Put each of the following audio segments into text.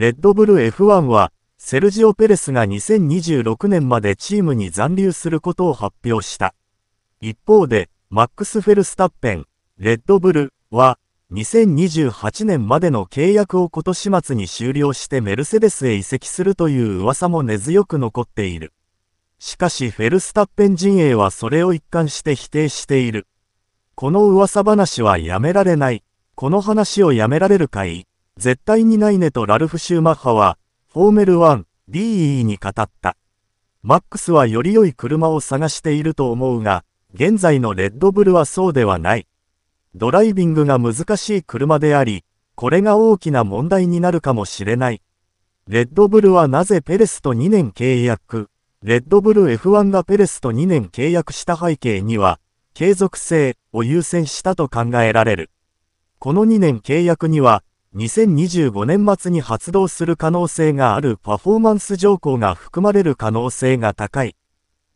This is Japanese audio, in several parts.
レッドブル F1 は、セルジオ・ペレスが2026年までチームに残留することを発表した。一方で、マックス・フェルスタッペン、レッドブルは、2028年までの契約を今年末に終了してメルセデスへ移籍するという噂も根強く残っている。しかしフェルスタッペン陣営はそれを一貫して否定している。この噂話はやめられない。この話をやめられるかい絶対にないねとラルフ・シューマッハは、フォーメル1、DE に語った。マックスはより良い車を探していると思うが、現在のレッドブルはそうではない。ドライビングが難しい車であり、これが大きな問題になるかもしれない。レッドブルはなぜペレスと2年契約、レッドブル F1 がペレスと2年契約した背景には、継続性を優先したと考えられる。この2年契約には、2025年末に発動する可能性があるパフォーマンス条項が含まれる可能性が高い。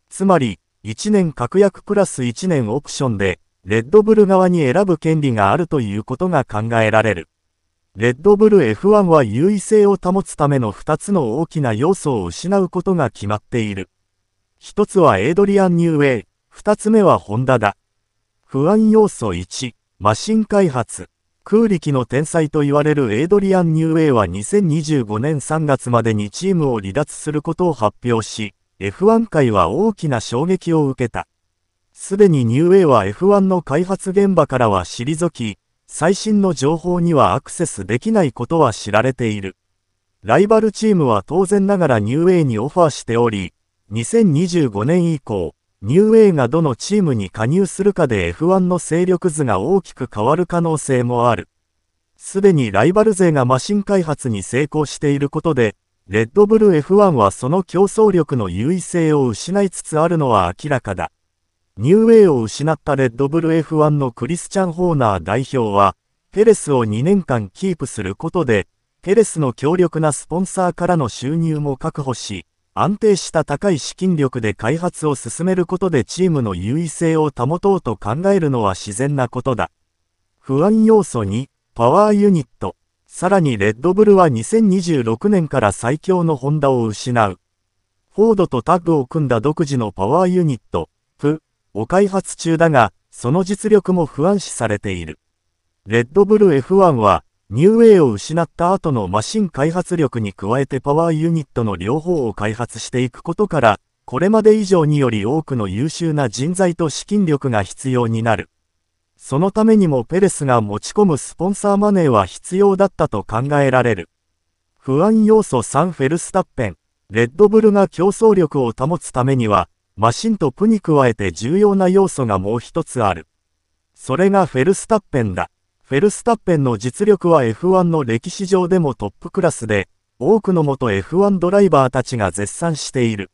つまり、1年確約プラス1年オプションで、レッドブル側に選ぶ権利があるということが考えられる。レッドブル F1 は優位性を保つための2つの大きな要素を失うことが決まっている。1つはエイドリアン・ニューウェイ、2つ目はホンダだ。不安要素1、マシン開発。空力の天才と言われるエイドリアン・ニューウェイは2025年3月までにチームを離脱することを発表し、F1 界は大きな衝撃を受けた。すでにニューウェイは F1 の開発現場からは退き、最新の情報にはアクセスできないことは知られている。ライバルチームは当然ながらニューウェイにオファーしており、2025年以降、ニューウェイがどのチームに加入するかで F1 の勢力図が大きく変わる可能性もある。すでにライバル勢がマシン開発に成功していることで、レッドブル F1 はその競争力の優位性を失いつつあるのは明らかだ。ニューウェイを失ったレッドブル F1 のクリスチャン・ホーナー代表は、ペレスを2年間キープすることで、ペレスの強力なスポンサーからの収入も確保し、安定した高い資金力で開発を進めることでチームの優位性を保とうと考えるのは自然なことだ。不安要素にパワーユニット、さらにレッドブルは2026年から最強のホンダを失う。フォードとタッグを組んだ独自のパワーユニット、プを開発中だが、その実力も不安視されている。レッドブル F1 は、ニューウェイを失った後のマシン開発力に加えてパワーユニットの両方を開発していくことから、これまで以上により多くの優秀な人材と資金力が必要になる。そのためにもペレスが持ち込むスポンサーマネーは必要だったと考えられる。不安要素3フェルスタッペン、レッドブルが競争力を保つためには、マシンとプに加えて重要な要素がもう一つある。それがフェルスタッペンだ。フェルスタッペンの実力は F1 の歴史上でもトップクラスで、多くの元 F1 ドライバーたちが絶賛している。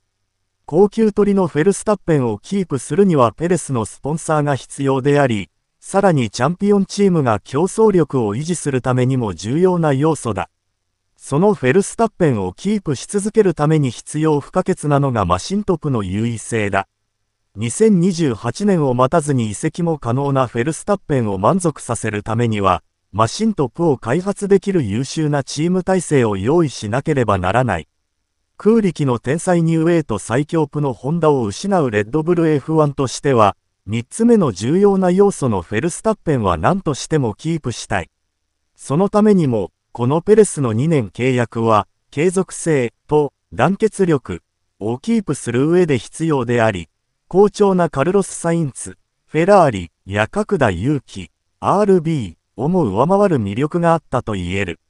高級鳥のフェルスタッペンをキープするにはペレスのスポンサーが必要であり、さらにチャンピオンチームが競争力を維持するためにも重要な要素だ。そのフェルスタッペンをキープし続けるために必要不可欠なのがマシントップの優位性だ。2028年を待たずに移籍も可能なフェルスタッペンを満足させるためには、マシンとプを開発できる優秀なチーム体制を用意しなければならない。空力の天才ニューウェイと最強プのホンダを失うレッドブル F1 としては、3つ目の重要な要素のフェルスタッペンは何としてもキープしたい。そのためにも、このペレスの2年契約は、継続性と団結力をキープする上で必要であり、好調なカルロス・サインツ、フェラーリ、や角田祐希、RB をも上回る魅力があったと言える。